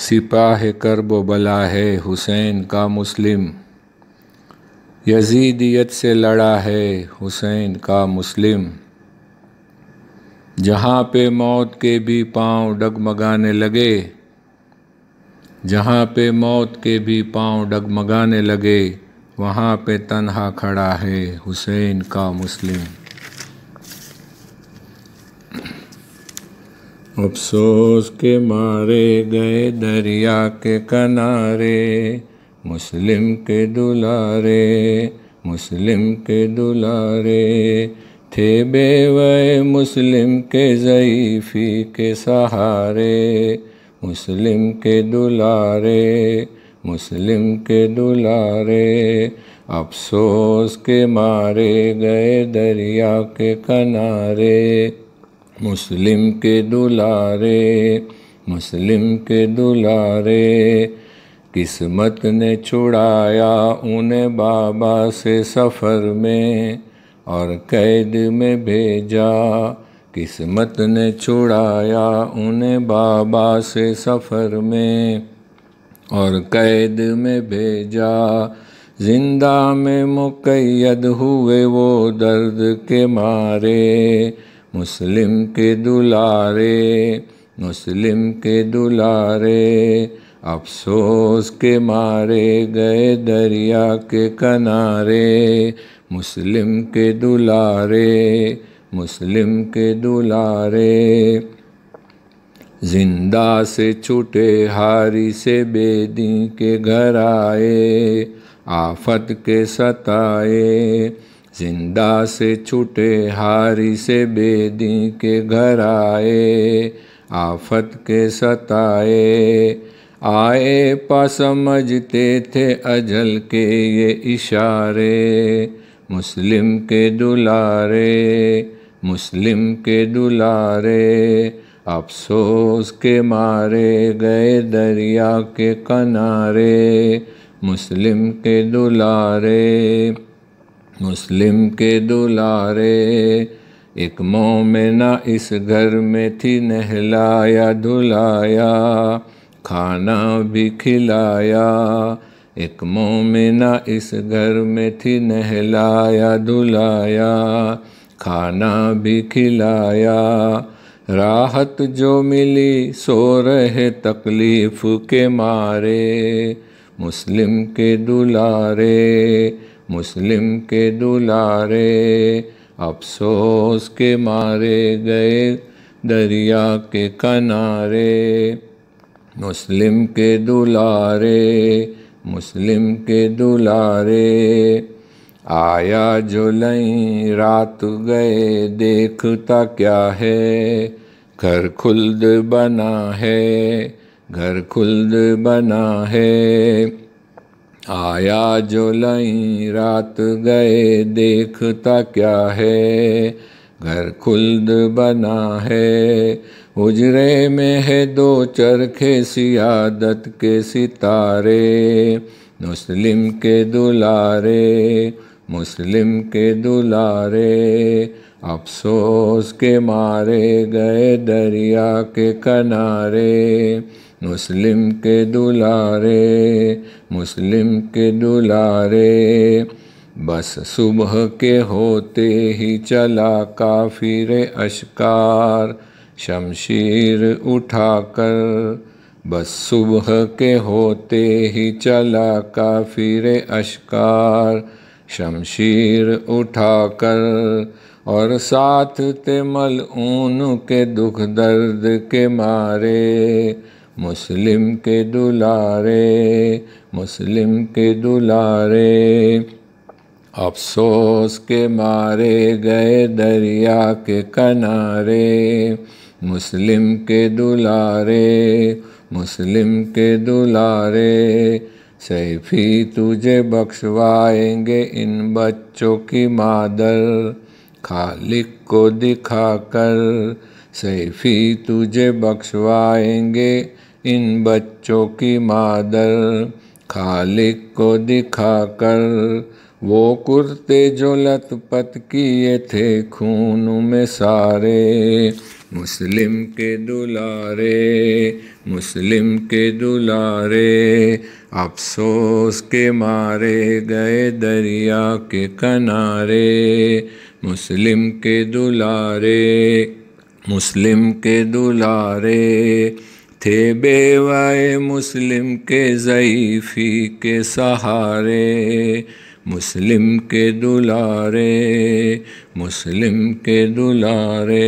सिपाह करब बला है हुसैन का मुस्लिम यजीदियत से लड़ा है हुसैन का मुस्लिम जहाँ पे मौत के भी पाँव डगमगाने लगे जहाँ पे मौत के भी पाँव डगमगाने लगे वहाँ पे तन्हा खड़ा है हुसैन का मुस्लिम अफसोस के मारे गए दरिया के किनारे मुस्लिम के दुलारे मुस्लिम के दुलारे थे बेवय मुस्लिम के ज़ईफ़ी के सहारे मुस्लिम के दुलारे मुस्लिम के दुलारे अफसोस के मारे गए दरिया के किनारे मुस्लिम के दुलारे मुस्लिम के दुलारे किस्मत ने छुड़ाया उन्हें बाबा से सफ़र में और कैद में भेजा किस्मत ने छुड़ाया उन्हें बाबा से सफ़र में और कैद में भेजा जिंदा में मुकैद हुए वो दर्द के मारे मुस्लिम के दुलारे मुस्लिम के दुलारे अफसोस के मारे गए दरिया के किनारे मुस्लिम के दुलारे मुस्लिम के दुलारे जिंदा से छूटे हारी से बेदी के घर आए आफत के सताए जिंदा से छूटे हारी से बेदी के घर आए आफत के सताए आए पा समझते थे अजल के ये इशारे मुस्लिम के दुलारे मुस्लिम के दुलारे अफसोस के मारे गए दरिया के किनारे मुस्लिम के दुलारे मुस्लिम के दुलारे एक मोमिना इस घर में थी नहलाया धुलाया खाना भी खिलाया एक मोमिना इस घर में थी नहलाया धुलाया खाना भी खिलाया राहत जो मिली सो रहे तकलीफ़ के मारे मुस्लिम के दुलारे मुस्लिम के दुलारे अफसोस के मारे गए दरिया के किनारे मुस्लिम के दुलारे मुस्लिम के दुलारे आया जो लई रात गए देखता क्या है घर खुल्द बना है घर खुल्द बना है आया जो लई रात गए देखता क्या है घर खुल्द बना है उजरे में है दो चरखे सियादत के सितारे मुस्लिम के दुलारे मुस्लिम के दुलारे अफसोस के मारे गए दरिया के किनारे मुस्लिम के दुलारे मुस्लिम के दुलारे बस सुबह के होते ही चला काफिर अशकार शमशीर उठाकर बस सुबह के होते ही चला काफिर अशकार शमशीर उठाकर और साथ ते मल ऊन के दुख दर्द के मारे मुस्लिम के दुलारे मुस्लिम के दुलारे अफसोस के मारे गए दरिया के किनारे मुस्लिम के दुलारे मुस्लिम के दुलारे सैफी तुझे बख्शवाएंगे इन बच्चों की मादर खालिक को दिखाकर सैफी तुझे बख्शवाएंगे इन बच्चों की मादर खालिक को दिखाकर वो कुर्ते जो लतपत किए थे खून में सारे मुस्लिम के दुलारे मुस्लिम के दुलारे अफसोस के मारे गए दरिया के किनारे मुस्लिम के दुलारे मुस्लिम के दुलारे थे बेवाए मुस्लिम के ज़ईफ़ी के सहारे मुस्लिम के दुलारे मुस्लिम के दुलारे